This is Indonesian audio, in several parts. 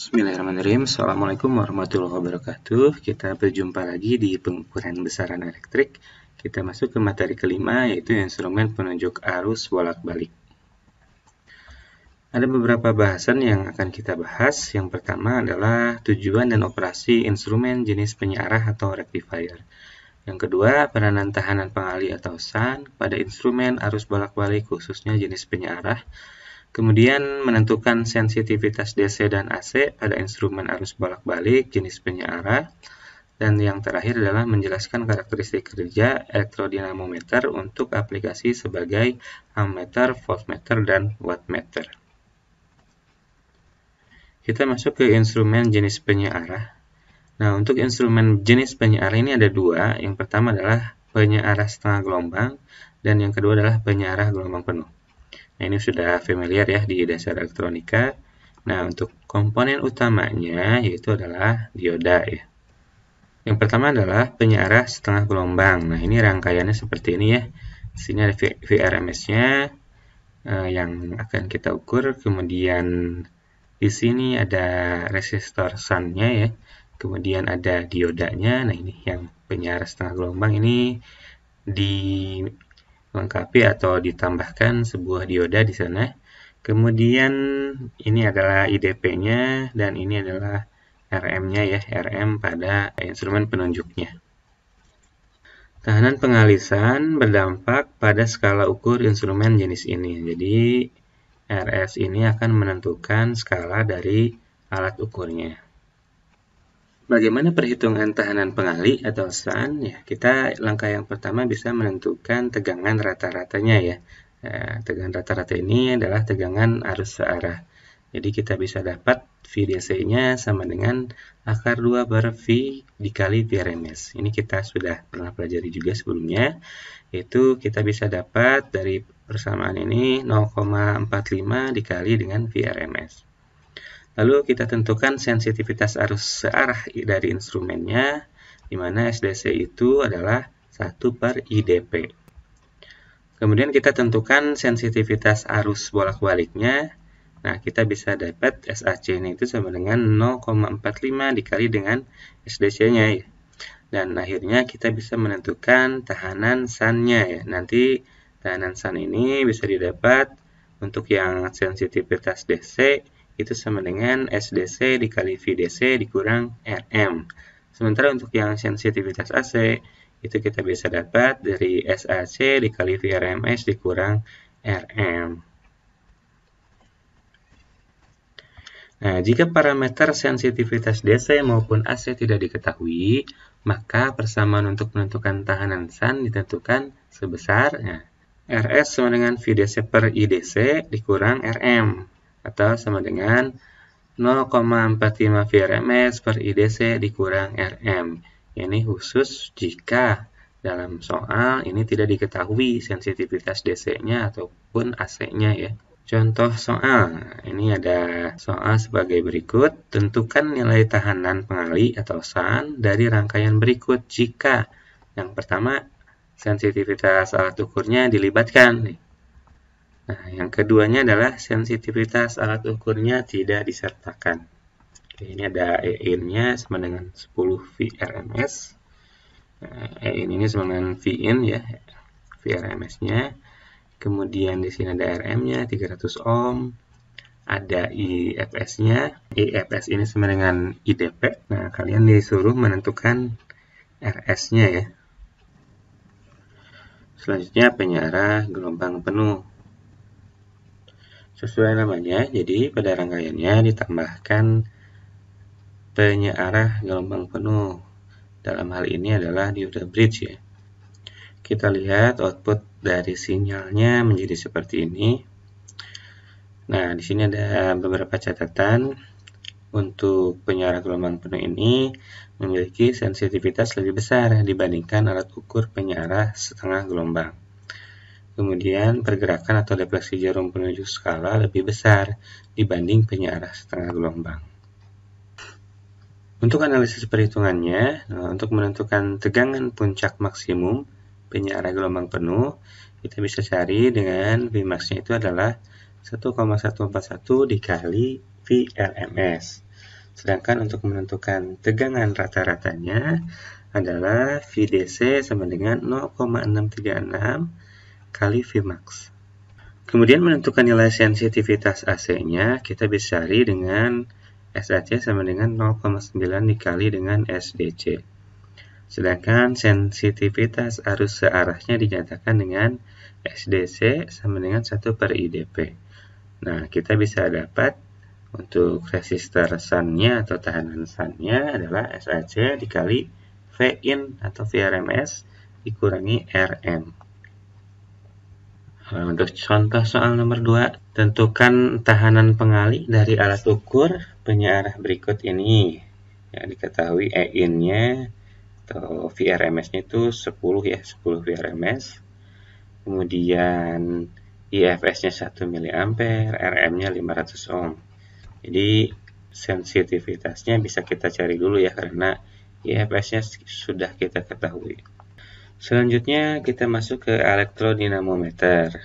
Bismillahirrahmanirrahim. Assalamualaikum warahmatullahi wabarakatuh. Kita berjumpa lagi di pengukuran besaran elektrik. Kita masuk ke materi kelima, yaitu instrumen penunjuk arus bolak-balik. Ada beberapa bahasan yang akan kita bahas. Yang pertama adalah tujuan dan operasi instrumen jenis penyarah atau rectifier. Yang kedua, peranan tahanan pengali atau SAN pada instrumen arus bolak-balik khususnya jenis penyarah. Kemudian menentukan sensitivitas DC dan AC pada instrumen arus bolak-balik, jenis penyiarah, dan yang terakhir adalah menjelaskan karakteristik kerja elektrodinamometer untuk aplikasi sebagai ammeter, voltmeter, dan wattmeter. Kita masuk ke instrumen jenis penyiarah. Nah, untuk instrumen jenis penyiarah ini ada dua. Yang pertama adalah penyiarah setengah gelombang, dan yang kedua adalah penyiarah gelombang penuh. Nah, ini sudah familiar ya di dasar elektronika. Nah, untuk komponen utamanya yaitu adalah dioda ya. Yang pertama adalah penyarah setengah gelombang. Nah, ini rangkaiannya seperti ini ya. Di sini ada VRMS-nya eh, yang akan kita ukur. Kemudian di sini ada resistor sun-nya ya. Kemudian ada diodanya. Nah, ini yang penyarah setengah gelombang ini di lengkapi atau ditambahkan sebuah dioda di sana. Kemudian ini adalah IDP-nya dan ini adalah RM-nya ya, RM pada instrumen penunjuknya. Tahanan pengalisan berdampak pada skala ukur instrumen jenis ini. Jadi RS ini akan menentukan skala dari alat ukurnya. Bagaimana perhitungan tahanan pengali atau SAN? Ya, kita langkah yang pertama bisa menentukan tegangan rata-ratanya ya. Nah, tegangan rata-rata ini adalah tegangan arus searah. Jadi kita bisa dapat VDC-nya sama dengan akar 2 per V dikali Vrms. Ini kita sudah pernah pelajari juga sebelumnya. Itu kita bisa dapat dari persamaan ini 0,45 dikali dengan Vrms. Lalu kita tentukan sensitivitas arus searah dari instrumennya, di mana SDC itu adalah 1 per IDP. Kemudian kita tentukan sensitivitas arus bolak-baliknya. Nah, kita bisa dapat sac ini itu sama dengan 0,45 dikali dengan SDC-nya. Ya. Dan akhirnya kita bisa menentukan tahanan SAN-nya. Ya. Nanti tahanan SAN ini bisa didapat untuk yang sensitivitas DC itu sama dengan SDC dikali VDC dikurang RM. Sementara untuk yang sensitivitas AC, itu kita bisa dapat dari SAC dikali VRMS dikurang RM. Nah, jika parameter sensitivitas DC maupun AC tidak diketahui, maka persamaan untuk menentukan tahanan SAN ditentukan sebesar nah, RS sama dengan VDC per IDC dikurang RM atau sama dengan 0,45 VRMS per IDC dikurang RM. Ini khusus jika dalam soal ini tidak diketahui sensitivitas DC-nya ataupun AC-nya ya. Contoh soal, ini ada soal sebagai berikut. Tentukan nilai tahanan pengali atau SAN dari rangkaian berikut jika yang pertama sensitivitas alat ukurnya dilibatkan. Nah, yang keduanya adalah sensitivitas alat ukurnya tidak disertakan. Oke, ini ada EIN-nya sama dengan 10 VRMS. Nah, EIN ini sama dengan VIN ya, VRMS-nya. Kemudian di sini ada RM-nya 300 ohm. Ada IFS-nya. IFS ini sama dengan IDP. Nah, kalian disuruh menentukan RS-nya ya. Selanjutnya penyara gelombang penuh sesuai namanya, jadi pada rangkaiannya ditambahkan penyearah gelombang penuh. Dalam hal ini adalah dioda bridge ya. Kita lihat output dari sinyalnya menjadi seperti ini. Nah, di sini ada beberapa catatan untuk penyiaran gelombang penuh ini memiliki sensitivitas lebih besar dibandingkan alat ukur penyearah setengah gelombang. Kemudian, pergerakan atau defleksi jarum penunjuk skala lebih besar dibanding penyearah setengah gelombang. Untuk analisis perhitungannya, eh, untuk menentukan tegangan puncak maksimum penyearah gelombang penuh, kita bisa cari dengan Vmax-nya itu adalah 1,141 dikali VLMS. Sedangkan untuk menentukan tegangan rata-ratanya adalah VDC sama dengan 0,636 kali Vmax. Kemudian menentukan nilai sensitivitas AC-nya, kita bisa cari dengan SAC sama dengan 0,9 dikali dengan SDC. Sedangkan sensitivitas arus searahnya dinyatakan dengan SDC sama dengan 1 per IDP. Nah, kita bisa dapat untuk resistor sannya atau tahanan sannya adalah SAC dikali Vin atau VRMS dikurangi RM. Eh, untuk contoh soal nomor 2, tentukan tahanan pengali dari alat ukur penyarah berikut ini. Ya, diketahui EIN-nya atau VRMS-nya itu 10 ya, 10 VRMS. Kemudian IFS-nya 1 mA, RM-nya 500 ohm. Jadi sensitivitasnya bisa kita cari dulu ya karena IFS-nya sudah kita ketahui. Selanjutnya kita masuk ke elektrodinamometer,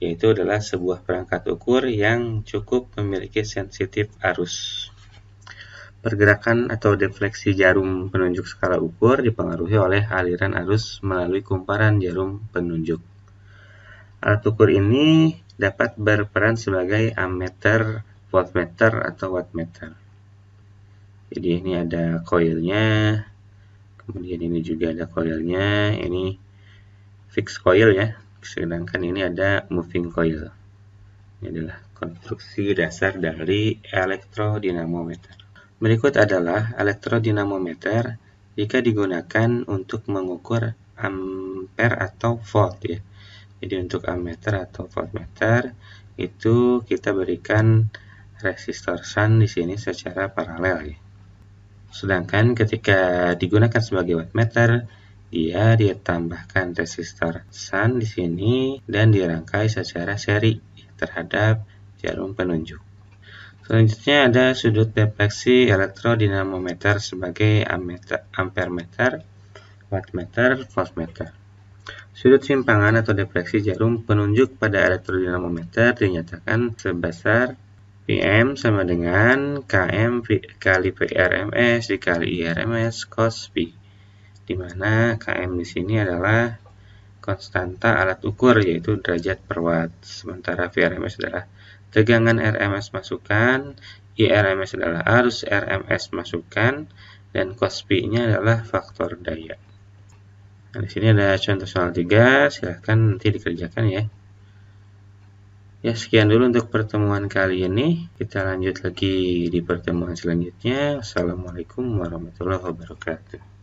yaitu adalah sebuah perangkat ukur yang cukup memiliki sensitif arus. Pergerakan atau defleksi jarum penunjuk skala ukur dipengaruhi oleh aliran arus melalui kumparan jarum penunjuk. Alat ukur ini dapat berperan sebagai ammeter, voltmeter, atau wattmeter. Jadi ini ada koilnya, kemudian ini juga ada coilnya ini fixed coil ya sedangkan ini ada moving coil ini adalah konstruksi dasar dari elektrodinamometer berikut adalah elektrodinamometer jika digunakan untuk mengukur ampere atau volt ya jadi untuk ammeter atau voltmeter itu kita berikan resistor sun di sini secara paralel ya Sedangkan ketika digunakan sebagai wattmeter, dia ditambahkan resistor sun di sini dan dirangkai secara seri terhadap jarum penunjuk. Selanjutnya ada sudut defleksi elektrodinamometer sebagai ampermeter, wattmeter, voltmeter. Sudut simpangan atau defleksi jarum penunjuk pada elektrodinamometer dinyatakan sebesar PM sama dengan KM kali PRMS dikali IRMS cos P. Di KM di sini adalah konstanta alat ukur yaitu derajat per watt. Sementara VRMS adalah tegangan RMS masukan, IRMS adalah arus RMS masukan, dan cos P-nya adalah faktor daya. Nah, di sini ada contoh soal 3, silahkan nanti dikerjakan ya. Ya, sekian dulu untuk pertemuan kali ini. Kita lanjut lagi di pertemuan selanjutnya. Assalamualaikum warahmatullahi wabarakatuh.